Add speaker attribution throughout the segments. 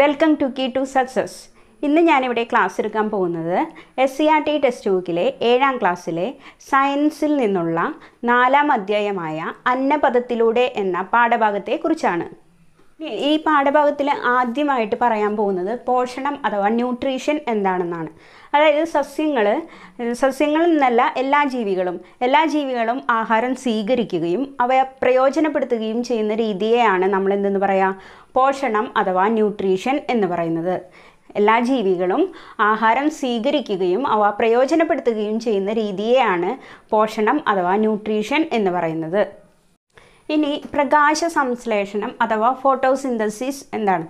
Speaker 1: welcome to key to success ഇന്ന് ഞാനിവിടെ class എടുക്കാൻ പോകുന്നത് S C R T text ബുക്കിലെ ഏഴാം ക്ലാസ്സിലെ സയൻസിൽ നിന്നുള്ള നാലാം അധ്യായമായ അന്നപദത്തിലൂടെ എന്ന പാഠഭാഗത്തെക്കുറിച്ചാണ് ഈ പാഠഭാഗത്തിൽ ആദ്യമായിട്ട് പറയാൻ പോകുന്നത് പോഷണം അഥവാ ന്യൂട്രീഷൻ എന്താണെന്നാണ് അതായത് സസ്യങ്ങൾ സസ്യങ്ങളിൽ നിന്നല്ല എല്ലാ ജീവികളും എല്ലാ ജീവികളും ആഹാരം സ്വീകരിക്കുകയും അവയെ പ്രയോജനപ്പെടുത്തുകയും ചെയ്യുന്ന രീതിയെയാണ് നമ്മൾ എന്തെന്ന് പറയുക പോഷണം അഥവാ ന്യൂട്രീഷൻ എന്ന് പറയുന്നത് എല്ലാ ജീവികളും ആഹാരം സ്വീകരിക്കുകയും അവ പ്രയോജനപ്പെടുത്തുകയും ചെയ്യുന്ന രീതിയെയാണ് പോഷണം അഥവാ ന്യൂട്രീഷൻ എന്ന് പറയുന്നത് ഇനി പ്രകാശ സംശ്ലേഷണം അഥവാ ഫോട്ടോസിന്തസിസ് എന്താണ്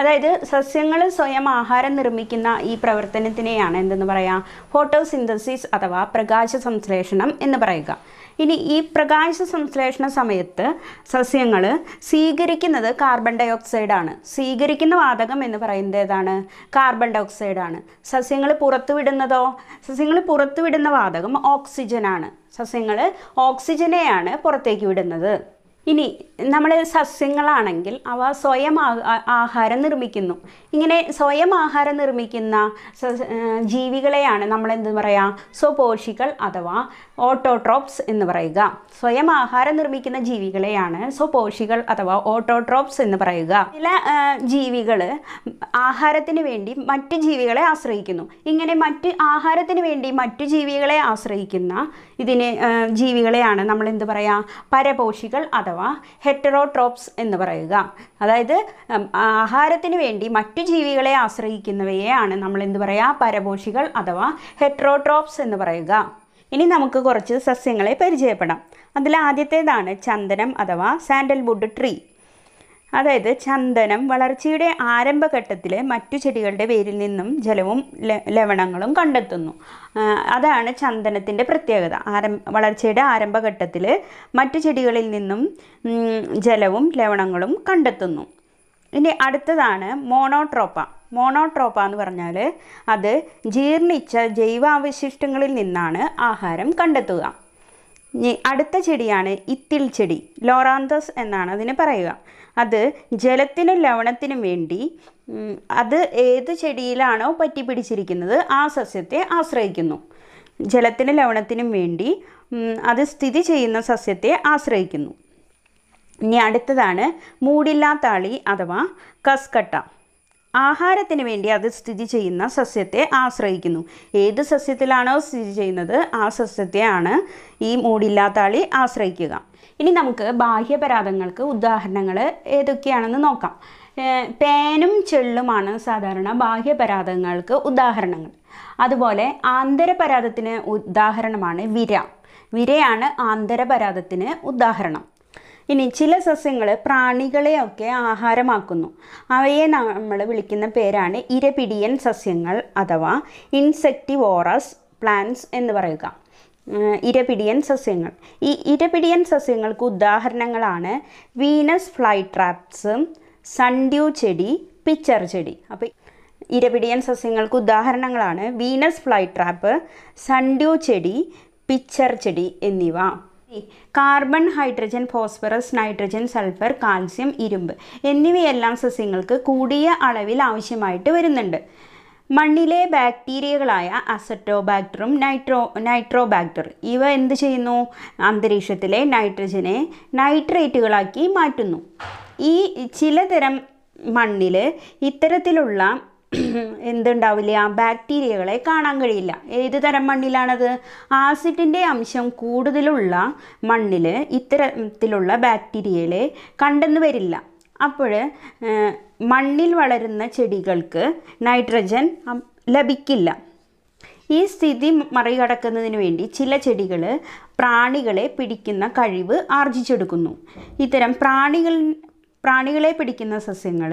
Speaker 1: അതായത് സസ്യങ്ങൾ സ്വയം ആഹാരം നിർമ്മിക്കുന്ന ഈ പ്രവർത്തനത്തിനെയാണ് എന്തെന്ന് പറയുക ഫോട്ടോസിന്തസിസ് അഥവാ പ്രകാശ സംശ്ലേഷണം എന്ന് പറയുക ഇനി ഈ പ്രകാശ സംശ്ലേഷണ സമയത്ത് സസ്യങ്ങൾ സ്വീകരിക്കുന്നത് കാർബൺ ഡൈ സ്വീകരിക്കുന്ന വാതകം എന്ന് പറയുന്നത് ഏതാണ് കാർബൺ ഡൈ സസ്യങ്ങൾ പുറത്തുവിടുന്നതോ സസ്യങ്ങൾ പുറത്തുവിടുന്ന വാതകം ഓക്സിജനാണ് സസ്യങ്ങൾ ഓക്സിജനെയാണ് പുറത്തേക്ക് വിടുന്നത് ഇനി നമ്മൾ സസ്യങ്ങളാണെങ്കിൽ അവ സ്വയം ആഹാരം നിർമ്മിക്കുന്നു ഇങ്ങനെ സ്വയം ആഹാരം നിർമ്മിക്കുന്ന ജീവികളെയാണ് നമ്മൾ എന്ത് പറയുക സ്വപോഷികൾ അഥവാ ഓട്ടോട്രോപ്സ് എന്ന് പറയുക സ്വയം ആഹാരം നിർമ്മിക്കുന്ന ജീവികളെയാണ് സ്വപോഷികൾ അഥവാ ഓട്ടോട്രോപ്സ് എന്ന് പറയുക ചില ജീവികൾ ആഹാരത്തിന് വേണ്ടി മറ്റ് ജീവികളെ ആശ്രയിക്കുന്നു ഇങ്ങനെ മറ്റ് ആഹാരത്തിന് വേണ്ടി മറ്റു ജീവികളെ ആശ്രയിക്കുന്ന ഇതിനെ ജീവികളെയാണ് നമ്മൾ എന്ത് പറയുക പരപോഷികൾ അഥവാ അഥവാ ഹെറ്ററോട്രോപ്സ് എന്ന് പറയുക അതായത് ആഹാരത്തിന് വേണ്ടി മറ്റു ജീവികളെ ആശ്രയിക്കുന്നവയെയാണ് നമ്മൾ എന്ത് പറയുക പരപോഷികൾ അഥവാ ഹെറ്ററോട്രോപ്സ് എന്ന് പറയുക ഇനി നമുക്ക് കുറച്ച് സസ്യങ്ങളെ പരിചയപ്പെടാം അതിൽ ആദ്യത്തേതാണ് ചന്ദനം അഥവാ സാൻഡൽവുഡ് ട്രീ അതായത് ചന്ദനം വളർച്ചയുടെ ആരംഭഘട്ടത്തിൽ മറ്റു ചെടികളുടെ വേരിൽ നിന്നും ജലവും ലവണങ്ങളും കണ്ടെത്തുന്നു അതാണ് ചന്ദനത്തിൻ്റെ പ്രത്യേകത ആരംഭ വളർച്ചയുടെ ആരംഭഘട്ടത്തിൽ മറ്റു ചെടികളിൽ നിന്നും ജലവും ലവണങ്ങളും കണ്ടെത്തുന്നു ഇനി അടുത്തതാണ് മോണോട്രോപ്പ മോണോട്രോപ്പ എന്ന് പറഞ്ഞാൽ അത് ജീർണിച്ച ജൈവാവശിഷ്ടങ്ങളിൽ നിന്നാണ് ആഹാരം കണ്ടെത്തുക അടുത്ത ചെടിയാണ് ഇത്തിൽ ചെടി ലോറാന്തസ് എന്നാണ് അതിന് പറയുക അത് ജലത്തിനും ലവണത്തിനും വേണ്ടി അത് ഏത് ചെടിയിലാണോ പറ്റി പിടിച്ചിരിക്കുന്നത് ആ സസ്യത്തെ ആശ്രയിക്കുന്നു ജലത്തിനും ലവണത്തിനും വേണ്ടി അത് സ്ഥിതി ചെയ്യുന്ന സസ്യത്തെ ആശ്രയിക്കുന്നു ഇനി അടുത്തതാണ് മൂടില്ലാത്താളി അഥവാ കസ്കട്ട ആഹാരത്തിന് വേണ്ടി അത് സ്ഥിതി ചെയ്യുന്ന സസ്യത്തെ ആശ്രയിക്കുന്നു ഏത് സസ്യത്തിലാണോ സ്ഥിതി ചെയ്യുന്നത് ആ സസ്യത്തെയാണ് ഈ മൂടില്ലാത്താളി ആശ്രയിക്കുക ഇനി നമുക്ക് ബാഹ്യപരാധങ്ങൾക്ക് ഉദാഹരണങ്ങൾ ഏതൊക്കെയാണെന്ന് നോക്കാം പേനും ചെള്ളുമാണ് സാധാരണ ബാഹ്യപരാധങ്ങൾക്ക് ഉദാഹരണങ്ങൾ അതുപോലെ ആന്തരപരാധത്തിന് ഉദാഹരണമാണ് വിര വിരയാണ് ആന്തരപരാധത്തിന് ഉദാഹരണം ഇനി ചില സസ്യങ്ങൾ പ്രാണികളെയൊക്കെ ആഹാരമാക്കുന്നു അവയെ നമ്മൾ വിളിക്കുന്ന പേരാണ് ഇരപിടിയൻ സസ്യങ്ങൾ അഥവാ ഇൻസെക്ടിവോറസ് പ്ലാന്റ്സ് എന്ന് പറയുക ഇരപിടിയൻ സസ്യങ്ങൾ ഈ ഇരപിടിയൻ സസ്യങ്ങൾക്ക് ഉദാഹരണങ്ങളാണ് വീനസ് ഫ്ലൈ ട്രാപ്സ് സൺഡ്യൂ ചെടി പിച്ചർ ചെടി അപ്പോൾ ഇരപിടിയൻ സസ്യങ്ങൾക്ക് ഉദാഹരണങ്ങളാണ് വീനസ് ഫ്ലൈ ട്രാപ്പ് സൺഡ്യൂ ചെടി പിച്ചർ ചെടി എന്നിവ carbon hydrogen phosphorus nitrogen sulphur calcium ഇരുമ്പ് എന്നിവയെല്ലാം സസ്യങ്ങൾക്ക് കൂടിയ അളവിൽ ആവശ്യമായിട്ട് വരുന്നുണ്ട് മണ്ണിലെ ബാക്ടീരിയകളായ അസറ്റോബാക്ടറും നൈട്രോ നൈട്രോബാക്ടർ ഇവ എന്ത് ചെയ്യുന്നു അന്തരീക്ഷത്തിലെ നൈട്രജനെ നൈട്രേറ്റുകളാക്കി മാറ്റുന്നു ഈ ചിലതരം മണ്ണിൽ ഇത്തരത്തിലുള്ള എന്തുണ്ടാവില്ല ബാക്ടീരിയകളെ കാണാൻ കഴിയില്ല ഏത് തരം മണ്ണിലാണത് ആസിഡിൻ്റെ അംശം കൂടുതലുള്ള മണ്ണിൽ ഇത്തരത്തിലുള്ള ബാക്ടീരിയകളെ കണ്ടെന്ന് വരില്ല അപ്പോൾ മണ്ണിൽ വളരുന്ന ചെടികൾക്ക് നൈട്രജൻ ലഭിക്കില്ല ഈ സ്ഥിതി മറികടക്കുന്നതിന് വേണ്ടി ചില ചെടികൾ പ്രാണികളെ പിടിക്കുന്ന കഴിവ് ആർജിച്ചെടുക്കുന്നു ഇത്തരം പ്രാണികൾ പ്രാണികളെ പിടിക്കുന്ന സസ്യങ്ങൾ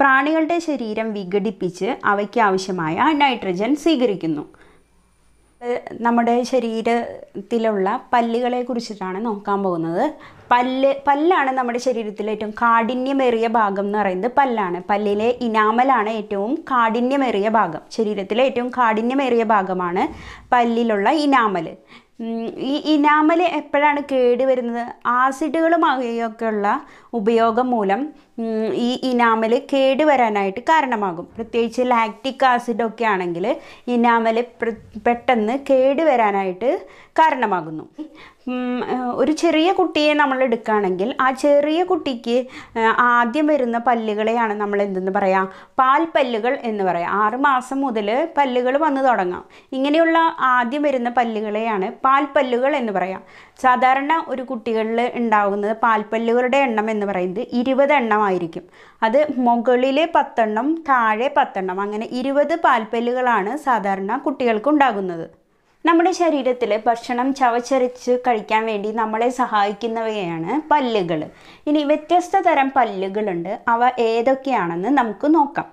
Speaker 1: പ്രാണികളുടെ ശരീരം വിഘടിപ്പിച്ച് അവയ്ക്ക് ആവശ്യമായ നൈട്രജൻ സ്വീകരിക്കുന്നു നമ്മുടെ ശരീരത്തിലുള്ള പല്ലുകളെ കുറിച്ചിട്ടാണ് നോക്കാൻ പോകുന്നത് പല്ല് പല്ലാണ് നമ്മുടെ ശരീരത്തിലെ ഏറ്റവും കാഠിന്യമേറിയ ഭാഗം എന്ന് പറയുന്നത് പല്ലാണ് പല്ലിലെ ഇനാമലാണ് ഏറ്റവും കാഠിന്യമേറിയ ഭാഗം ശരീരത്തിലെ ഏറ്റവും കാഠിന്യമേറിയ ഭാഗമാണ് പല്ലിലുള്ള ഇനാമൽ ഈ ഇനാമൽ എപ്പോഴാണ് കേട് വരുന്നത് ആസിഡുകളും ഉപയോഗം മൂലം ഈ ഇനാമൽ കേട് വരാനായിട്ട് കാരണമാകും പ്രത്യേകിച്ച് ലാക്റ്റിക് ആസിഡൊക്കെ ആണെങ്കിൽ ഇനാമൽ പെട്ടെന്ന് കേട് വരാനായിട്ട് കാരണമാകുന്നു ഒരു ചെറിയ കുട്ടിയെ നമ്മൾ എടുക്കുകയാണെങ്കിൽ ആ ചെറിയ കുട്ടിക്ക് ആദ്യം വരുന്ന പല്ലുകളെയാണ് നമ്മൾ എന്തെന്ന് പറയാം പാൽപ്പല്ലുകൾ എന്ന് പറയാം ആറ് മാസം മുതൽ പല്ലുകൾ വന്നു തുടങ്ങാം ഇങ്ങനെയുള്ള ആദ്യം വരുന്ന പല്ലുകളെയാണ് പാൽപ്പല്ലുകൾ എന്ന് പറയാം സാധാരണ ഒരു കുട്ടികളിൽ ഉണ്ടാകുന്നത് പാൽപ്പല്ലുകളുടെ എണ്ണം എന്ന് പറയുന്നത് ഇരുപത് എണ്ണമായിരിക്കും അത് മുകളിലെ പത്തെണ്ണം താഴെ പത്തെണ്ണം അങ്ങനെ ഇരുപത് പാൽപ്പല്ലുകളാണ് സാധാരണ കുട്ടികൾക്ക് ഉണ്ടാകുന്നത് നമ്മുടെ ശരീരത്തിൽ ഭക്ഷണം ചവച്ചരച്ച് കഴിക്കാൻ വേണ്ടി നമ്മളെ സഹായിക്കുന്നവയാണ് പല്ലുകൾ ഇനി വ്യത്യസ്ത തരം പല്ലുകളുണ്ട് അവ ഏതൊക്കെയാണെന്ന് നമുക്ക് നോക്കാം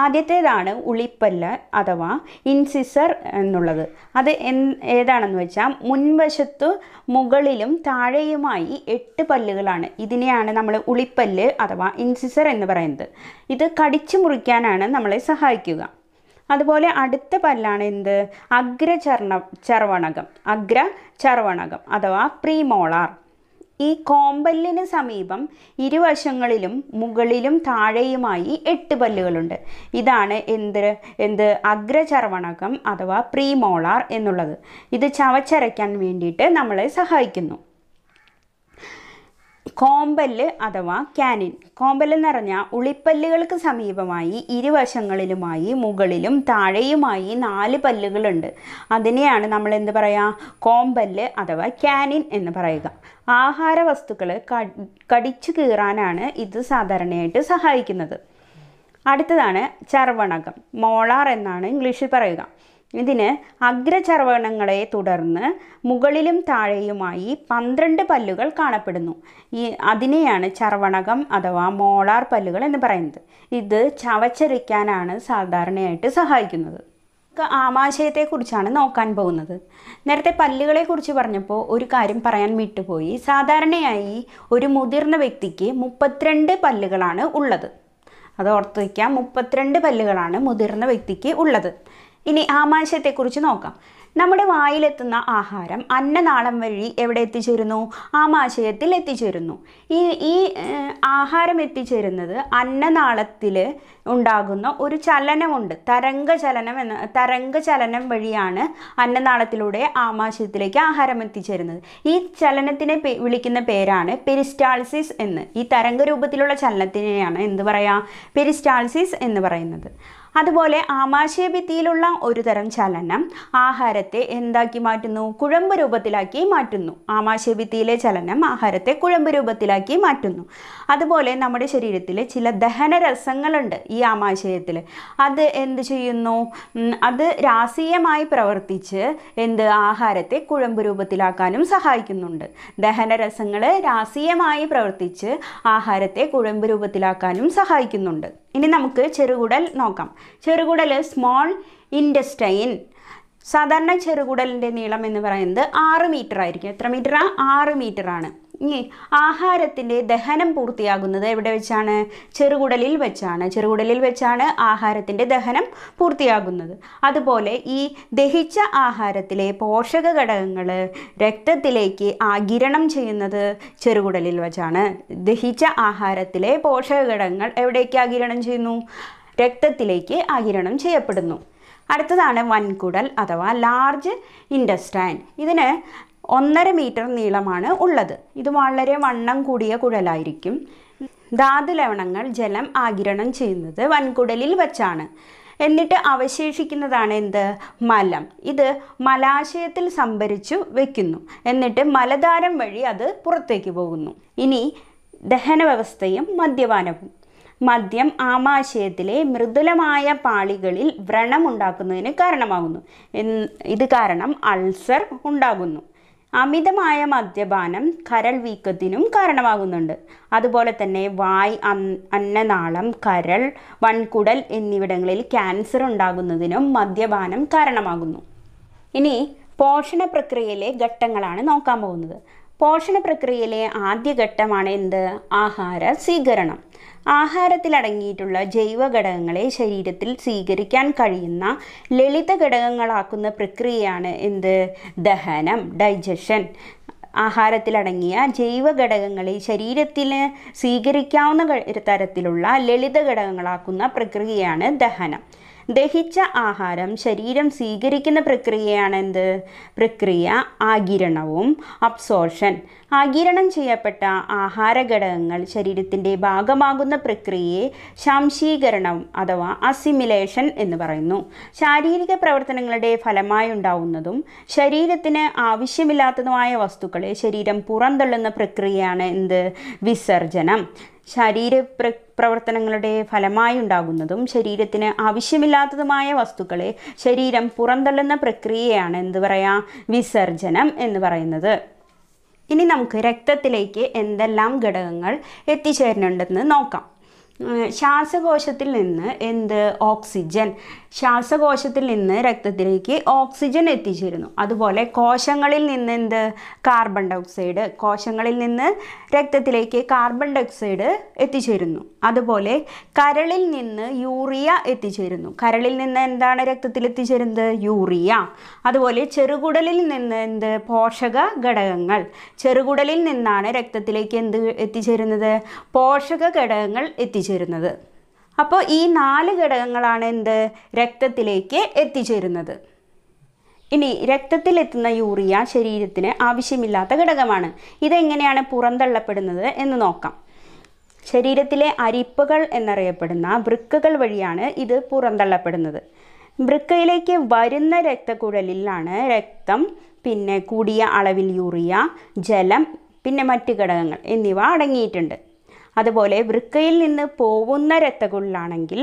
Speaker 1: ആദ്യത്തേതാണ് ഉളിപ്പല്ല് അഥവാ ഇൻസിസർ എന്നുള്ളത് അത് ഏതാണെന്ന് വെച്ചാൽ മുൻവശത്തു മുകളിലും താഴെയുമായി എട്ട് പല്ലുകളാണ് ഇതിനെയാണ് നമ്മൾ ഉളിപ്പല്ല് അഥവാ ഇൻസിസർ എന്ന് പറയുന്നത് ഇത് കടിച്ചു മുറിക്കാനാണ് നമ്മളെ സഹായിക്കുക അതുപോലെ അടുത്ത പല്ലാണ് എന്ത് അഗ്രചർണ ചർവണകം അഗ്ര ചർവണകം അഥവാ പ്രീമോളാർ ഈ കോമ്പല്ലിന് സമീപം ഇരുവശങ്ങളിലും മുകളിലും താഴെയുമായി എട്ട് പല്ലുകളുണ്ട് ഇതാണ് എന്ത് എന്ത് അഗ്രചർവണകം അഥവാ പ്രീമോളാർ എന്നുള്ളത് ഇത് ചവച്ചരയ്ക്കാൻ വേണ്ടിയിട്ട് നമ്മളെ സഹായിക്കുന്നു കോമ്പല്ല് അഥവാ ക്യാനിൻ കോമ്പല്ല് എന്ന് പറഞ്ഞാൽ ഉളിപ്പല്ലുകൾക്ക് സമീപമായി ഇരുവശങ്ങളിലുമായി മുകളിലും താഴെയുമായി നാല് പല്ലുകളുണ്ട് അതിനെയാണ് നമ്മൾ എന്ത് പറയുക കോമ്പല്ല് അഥവാ ക്യാനിൻ എന്ന് പറയുക ആഹാര വസ്തുക്കൾ കടിച്ചു കീറാനാണ് ഇത് സാധാരണയായിട്ട് സഹായിക്കുന്നത് അടുത്തതാണ് ചർവണകം മോളാർ എന്നാണ് ഇംഗ്ലീഷിൽ പറയുക ഇതിന് അഗ്രചർവണങ്ങളെ തുടർന്ന് മുകളിലും താഴെയുമായി പന്ത്രണ്ട് പല്ലുകൾ കാണപ്പെടുന്നു ഈ അതിനെയാണ് ചർവണകം അഥവാ മോളാർ പല്ലുകൾ എന്ന് പറയുന്നത് ഇത് ചവച്ചരിക്കാനാണ് സാധാരണയായിട്ട് സഹായിക്കുന്നത് ആമാശയത്തെക്കുറിച്ചാണ് നോക്കാൻ പോകുന്നത് നേരത്തെ പല്ലുകളെക്കുറിച്ച് പറഞ്ഞപ്പോൾ ഒരു കാര്യം പറയാൻ വിട്ടുപോയി സാധാരണയായി ഒരു മുതിർന്ന വ്യക്തിക്ക് മുപ്പത്തിരണ്ട് പല്ലുകളാണ് ഉള്ളത് അത് ഓർത്ത് വയ്ക്കാം മുപ്പത്തിരണ്ട് പല്ലുകളാണ് മുതിർന്ന വ്യക്തിക്ക് ഉള്ളത് ഇനി ആമാശയത്തെക്കുറിച്ച് നോക്കാം നമ്മുടെ വായിലെത്തുന്ന ആഹാരം അന്നനാളം വഴി എവിടെ എത്തിച്ചേരുന്നു ആമാശയത്തിൽ എത്തിച്ചേരുന്നു ഈ ഈ ആഹാരം എത്തിച്ചേരുന്നത് അന്നനാളത്തിൽ ഉണ്ടാകുന്ന ഒരു ചലനമുണ്ട് തരംഗ ചലനം എന്ന തരംഗ ചലനം വഴിയാണ് അന്നനാളത്തിലൂടെ ആമാശയത്തിലേക്ക് ആഹാരം എത്തിച്ചേരുന്നത് ഈ ചലനത്തിനെ വിളിക്കുന്ന പേരാണ് പെരിസ്റ്റാൾസിസ് എന്ന് ഈ തരംഗ രൂപത്തിലുള്ള ചലനത്തിനെയാണ് എന്ത് പറയുക പെരിസ്റ്റാൾസിസ് എന്ന് പറയുന്നത് അതുപോലെ ആമാശയഭിത്തിയിലുള്ള ഒരുതരം ചലനം ആഹാരത്തെ എന്താക്കി മാറ്റുന്നു കുഴമ്പ് രൂപത്തിലാക്കി മാറ്റുന്നു ആമാശയഭിത്തിയിലെ ചലനം ആഹാരത്തെ കുഴമ്പ് രൂപത്തിലാക്കി മാറ്റുന്നു അതുപോലെ നമ്മുടെ ശരീരത്തിലെ ചില ദഹന രസങ്ങളുണ്ട് ഈ ആമാശയത്തിൽ അത് എന്ത് ചെയ്യുന്നു അത് രാസീയമായി പ്രവർത്തിച്ച് എന്ത് ആഹാരത്തെ കുഴമ്പ് രൂപത്തിലാക്കാനും സഹായിക്കുന്നുണ്ട് ദഹന രസങ്ങൾ രാസീയമായി പ്രവർത്തിച്ച് ആഹാരത്തെ കുഴമ്പ് രൂപത്തിലാക്കാനും സഹായിക്കുന്നുണ്ട് ഇനി നമുക്ക് ചെറുകുടൽ നോക്കാം ചെറുകുടല് സ്മോൾ ഇൻഡസ്റ്റൈൻ സാധാരണ ചെറുകുടലിൻ്റെ നീളം എന്ന് പറയുന്നത് ആറ് മീറ്റർ ആയിരിക്കും എത്ര മീറ്റർ ആറ് ആണ് ഇനി ആഹാരത്തിൻ്റെ ദഹനം പൂർത്തിയാകുന്നത് എവിടെ വെച്ചാണ് ചെറുകുടലിൽ വെച്ചാണ് ചെറുകുടലിൽ വെച്ചാണ് ആഹാരത്തിൻ്റെ ദഹനം പൂർത്തിയാകുന്നത് അതുപോലെ ഈ ദഹിച്ച ആഹാരത്തിലെ പോഷക ഘടകങ്ങൾ രക്തത്തിലേക്ക് ആകിരണം ചെയ്യുന്നത് ചെറുകുടലിൽ വെച്ചാണ് ദഹിച്ച ആഹാരത്തിലെ പോഷക ഘടകങ്ങൾ എവിടേക്ക് ആകിരണം ചെയ്യുന്നു രക്തത്തിലേക്ക് ആകിരണം ചെയ്യപ്പെടുന്നു അടുത്തതാണ് വൻകുടൽ അഥവാ ലാർജ് ഇൻഡസ്റ്റൈൻ ഇതിന് ഒന്നര മീറ്റർ നീളമാണ് ഉള്ളത് ഇത് വളരെ വണ്ണം കൂടിയ കുഴലായിരിക്കും ധാതു ലവണങ്ങൾ ജലം ആകിരണം ചെയ്യുന്നത് വൻകുടലിൽ വച്ചാണ് എന്നിട്ട് അവശേഷിക്കുന്നതാണ് എന്ത് മലം ഇത് മലാശയത്തിൽ സംഭരിച്ചു വെക്കുന്നു എന്നിട്ട് മലധാരം വഴി അത് പുറത്തേക്ക് പോകുന്നു ഇനി ദഹന വ്യവസ്ഥയും മദ്യപാനവും മദ്യം ആമാശയത്തിലെ മൃദുലമായ പാളികളിൽ ഉണ്ടാക്കുന്നതിന് കാരണമാകുന്നു ഇത് കാരണം അൾസർ ഉണ്ടാകുന്നു അമിതമായ മദ്യപാനം കരൾ വീക്കത്തിനും കാരണമാകുന്നുണ്ട് അതുപോലെ തന്നെ വായ് അന്നനാളം കരൾ വൻകുടൽ എന്നിവിടങ്ങളിൽ ക്യാൻസർ ഉണ്ടാകുന്നതിനും മദ്യപാനം കാരണമാകുന്നു ഇനി പോഷണ പ്രക്രിയയിലെ ഘട്ടങ്ങളാണ് നോക്കാൻ പോകുന്നത് പോഷണ പ്രക്രിയയിലെ ആദ്യഘട്ടമാണ് എന്ത് ആഹാര സ്വീകരണം ആഹാരത്തിൽ അടങ്ങിയിട്ടുള്ള ജൈവ ഘടകങ്ങളെ ശരീരത്തിൽ സ്വീകരിക്കാൻ കഴിയുന്ന ലളിത ഘടകങ്ങളാക്കുന്ന പ്രക്രിയയാണ് എന്ത് ദഹനം ഡൈജഷൻ ആഹാരത്തിലടങ്ങിയ ജൈവ ഘടകങ്ങളെ ശരീരത്തിൽ സ്വീകരിക്കാവുന്ന തരത്തിലുള്ള ലളിത ഘടകങ്ങളാക്കുന്ന പ്രക്രിയയാണ് ദഹനം ദഹിച്ച ആഹാരം ശരീരം സ്വീകരിക്കുന്ന പ്രക്രിയയാണ് എന്ത് പ്രക്രിയ ആകിരണവും അബ്സോർഷൻ ആകിരണം ചെയ്യപ്പെട്ട ആഹാര ഘടകങ്ങൾ ശരീരത്തിൻ്റെ ഭാഗമാകുന്ന പ്രക്രിയയെ ശാംശീകരണം അഥവാ അസിമിലേഷൻ എന്ന് പറയുന്നു ശാരീരിക പ്രവർത്തനങ്ങളുടെ ഫലമായി ഉണ്ടാവുന്നതും ശരീരത്തിന് ആവശ്യമില്ലാത്തതുമായ വസ്തുക്കളെ ശരീരം പുറന്തള്ളുന്ന പ്രക്രിയയാണ് എന്ത് വിസർജനം ശരീര പ്ര പ്രവർത്തനങ്ങളുടെ ഫലമായി ഉണ്ടാകുന്നതും ശരീരത്തിന് ആവശ്യമില്ലാത്തതുമായ വസ്തുക്കളെ ശരീരം പുറന്തള്ളുന്ന പ്രക്രിയയാണ് എന്ത് പറയുക വിസർജനം എന്ന് പറയുന്നത് ഇനി നമുക്ക് രക്തത്തിലേക്ക് എന്തെല്ലാം ഘടകങ്ങൾ എത്തിച്ചേരുന്നുണ്ടെന്ന് നോക്കാം ശ്വാസകോശത്തിൽ നിന്ന് എന്ത് ഓക്സിജൻ ശ്വാസകോശത്തിൽ നിന്ന് രക്തത്തിലേക്ക് ഓക്സിജൻ എത്തിച്ചേരുന്നു അതുപോലെ കോശങ്ങളിൽ നിന്ന് എന്ത് കാർബൺ ഡയോക്സൈഡ് കോശങ്ങളിൽ നിന്ന് രക്തത്തിലേക്ക് കാർബൺ ഡയോക്സൈഡ് എത്തിച്ചേരുന്നു അതുപോലെ കരളിൽ നിന്ന് യൂറിയ എത്തിച്ചേരുന്നു കരളിൽ നിന്ന് എന്താണ് രക്തത്തിൽ എത്തിച്ചേരുന്നത് യൂറിയ അതുപോലെ ചെറുകുടലിൽ നിന്ന് എന്ത് പോഷക ഘടകങ്ങൾ ചെറുകുടലിൽ നിന്നാണ് രക്തത്തിലേക്ക് എന്ത് എത്തിച്ചേരുന്നത് പോഷക ഘടകങ്ങൾ എത്തിച്ചേരുന്നത് എത്തിച്ചേരുന്നത് അപ്പോൾ ഈ നാല് ഘടകങ്ങളാണ് എന്ത് രക്തത്തിലേക്ക് എത്തിച്ചേരുന്നത് ഇനി രക്തത്തിലെത്തുന്ന യൂറിയ ശരീരത്തിന് ആവശ്യമില്ലാത്ത ഘടകമാണ് ഇതെങ്ങനെയാണ് പുറന്തള്ളപ്പെടുന്നത് എന്ന് നോക്കാം ശരീരത്തിലെ അരിപ്പകൾ എന്നറിയപ്പെടുന്ന വൃക്കകൾ വഴിയാണ് ഇത് പുറന്തള്ളപ്പെടുന്നത് വൃക്കയിലേക്ക് വരുന്ന രക്തക്കുഴലിലാണ് രക്തം പിന്നെ കൂടിയ അളവിൽ യൂറിയ ജലം പിന്നെ മറ്റ് ഘടകങ്ങൾ എന്നിവ അടങ്ങിയിട്ടുണ്ട് അതുപോലെ വൃക്കയിൽ നിന്ന് പോകുന്ന രക്തക്കുഴലാണെങ്കിൽ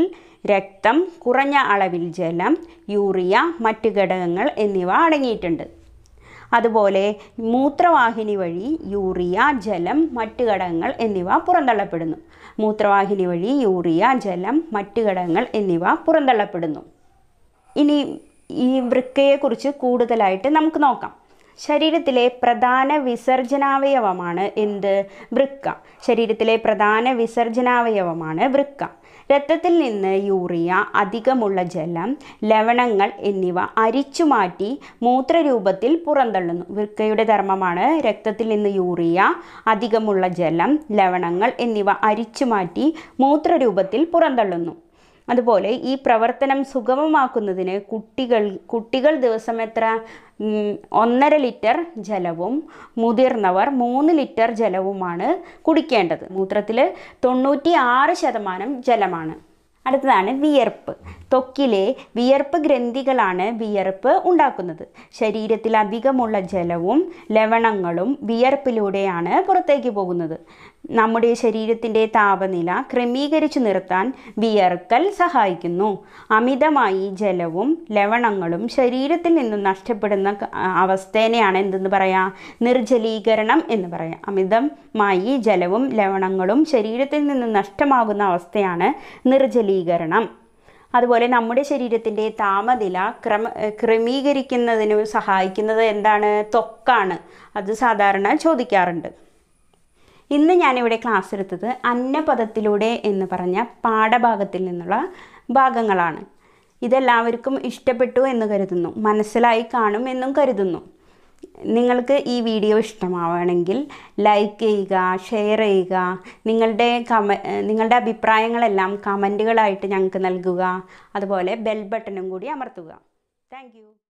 Speaker 1: രക്തം കുറഞ്ഞ അളവിൽ ജലം യൂറിയ മറ്റ് ഘടകങ്ങൾ എന്നിവ അടങ്ങിയിട്ടുണ്ട് അതുപോലെ മൂത്രവാഹിനി വഴി യൂറിയ ജലം മറ്റ് ഘടകങ്ങൾ എന്നിവ പുറന്തള്ളപ്പെടുന്നു മൂത്രവാഹിനി വഴി യൂറിയ ജലം മറ്റ് ഘടകങ്ങൾ എന്നിവ പുറന്തള്ളപ്പെടുന്നു ഇനി ഈ വൃക്കയെക്കുറിച്ച് കൂടുതലായിട്ട് നമുക്ക് നോക്കാം ശരീരത്തിലെ പ്രധാന വിസർജനാവയവമാണ് എന്ത് വൃക്ക ശരീരത്തിലെ പ്രധാന വിസർജനാവയവമാണ് വൃക്ക രക്തത്തിൽ നിന്ന് യൂറിയ അധികമുള്ള ജലം ലവണങ്ങൾ എന്നിവ അരിച്ചു മാറ്റി മൂത്രരൂപത്തിൽ പുറന്തള്ളുന്നു വൃക്കയുടെ ധർമ്മമാണ് രക്തത്തിൽ നിന്ന് യൂറിയ അധികമുള്ള ജലം ലവണങ്ങൾ എന്നിവ അരിച്ചു മാറ്റി മൂത്രരൂപത്തിൽ പുറന്തള്ളുന്നു അതുപോലെ ഈ പ്രവർത്തനം സുഗമമാക്കുന്നതിന് കുട്ടികൾ കുട്ടികൾ ദിവസം എത്ര ഒന്നര ലിറ്റർ ജലവും മുതിർന്നവർ മൂന്ന് ലിറ്റർ ജലവുമാണ് കുടിക്കേണ്ടത് മൂത്രത്തിൽ തൊണ്ണൂറ്റി ആറ് ശതമാനം ജലമാണ് അടുത്തതാണ് വിയർപ്പ് തൊക്കിലെ വിയർപ്പ് ഗ്രന്ഥികളാണ് വിയർപ്പ് ഉണ്ടാക്കുന്നത് ശരീരത്തിൽ അധികമുള്ള ജലവും ലവണങ്ങളും വിയർപ്പിലൂടെയാണ് പുറത്തേക്ക് പോകുന്നത് നമ്മുടെ ശരീരത്തിൻ്റെ താപനില ക്രമീകരിച്ചു നിർത്താൻ വിയർക്കൽ സഹായിക്കുന്നു അമിതമായി ജലവും ലവണങ്ങളും ശരീരത്തിൽ നിന്നും നഷ്ടപ്പെടുന്ന അവസ്ഥേനെയാണ് എന്തെന്ന് പറയാം നിർജ്ജലീകരണം എന്ന് പറയാം അമിതമായി ജലവും ലവണങ്ങളും ശരീരത്തിൽ നിന്നും നഷ്ടമാകുന്ന അവസ്ഥയാണ് നിർജ്ജലീകരണം അതുപോലെ നമ്മുടെ ശരീരത്തിൻ്റെ താപനില ക്രമ ക്രമീകരിക്കുന്നതിന് സഹായിക്കുന്നത് എന്താണ് തൊക്കാണ് അത് സാധാരണ ചോദിക്കാറുണ്ട് ഇന്ന് ഞാനിവിടെ ക്ലാസ് എടുത്തത് അന്നപദത്തിലൂടെ എന്ന് പറഞ്ഞ പാഠഭാഗത്തിൽ നിന്നുള്ള ഭാഗങ്ങളാണ് ഇതെല്ലാവർക്കും ഇഷ്ടപ്പെട്ടു എന്ന് കരുതുന്നു മനസ്സിലായി കാണും എന്നും കരുതുന്നു നിങ്ങൾക്ക് ഈ വീഡിയോ ഇഷ്ടമാവണമെങ്കിൽ ലൈക്ക് ചെയ്യുക ഷെയർ ചെയ്യുക നിങ്ങളുടെ കമ നിങ്ങളുടെ അഭിപ്രായങ്ങളെല്ലാം കമൻറ്റുകളായിട്ട് ഞങ്ങൾക്ക് നൽകുക അതുപോലെ ബെൽ ബട്ടണും കൂടി അമർത്തുക താങ്ക്